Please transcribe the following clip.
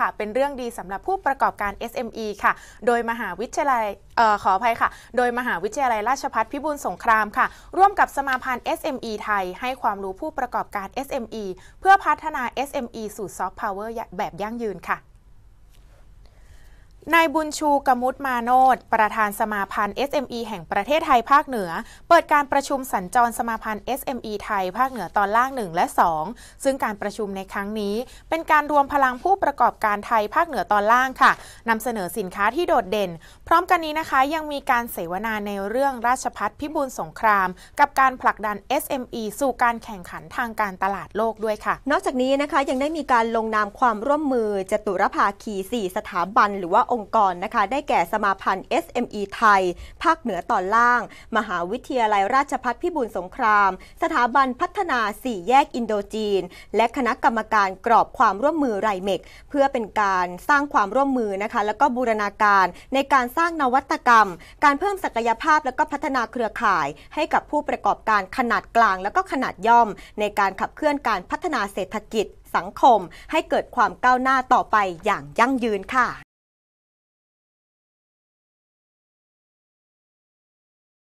ค่ะเป็นเรื่องดีสำหรับผู้ประกอบการ SME ค่ะ โดยมหาวิทยาลัยขออภัยค่ะ โดยมหาวิทยาลัยราชพัฒพิบูลสงครามค่ะ ร่วมกับสมาพันธ์ SME ไทยให้ความรู้ผู้ประกอบการ SME เพื่อพัฒนา SME สู่ซอฟต์พาวเวอร์แบบยั่งยืนค่ะนายบุญชูกมุตมาโนด ประธานสมาพันธ์ SME แห่งประเทศไทยภาคเหนือ เปิดการประชุมสัญจรสมาพันธ์ SME ไทยภาคเหนือตอนล่าง1และ 2 ซึ่งการประชุมในครั้งนี้ เป็นการรวมพลังผู้ประกอบการไทยภาคเหนือตอนล่างค่ะนำเสนอสินค้าที่โดดเด่น พร้อมกันนี้นะคะ ยังมีการเสวนาในเรื่องราชพัฒพิบูลสงคราม กับการผลักดัน SME สู่การแข่งขันทางการตลาดโลกด้วยค่ะ นอกจากนี้นะคะ ยังได้มีการลงนามความร่วมมือจตุรภาคี4สถาบันหรือว่าองค์กรนะคะ ได้แก่สมาพันธ์ SME ไทย ภาคเหนือตอนล่าง มหาวิทยาลัยราชพัฒพิบูลสงคราม สถาบันพัฒนาสี่แยกอินโดจีน และคณะกรรมการกรอบความร่วมมือไรเมกเพื่อเป็นการสร้างความร่วมมือนะคะ แล้วก็บูรณาการ ในการสร้างนวัตกรรม การเพิ่มศักยภาพและก็พัฒนาเครือข่าย ให้กับผู้ประกอบการขนาดกลาง และก็ขนาดย่อม ในการขับเคลื่อนการพัฒนาเศรษฐกิจสังคม ให้เกิดความก้าวหน้าต่อไปอย่างยั่งยืนค่ะ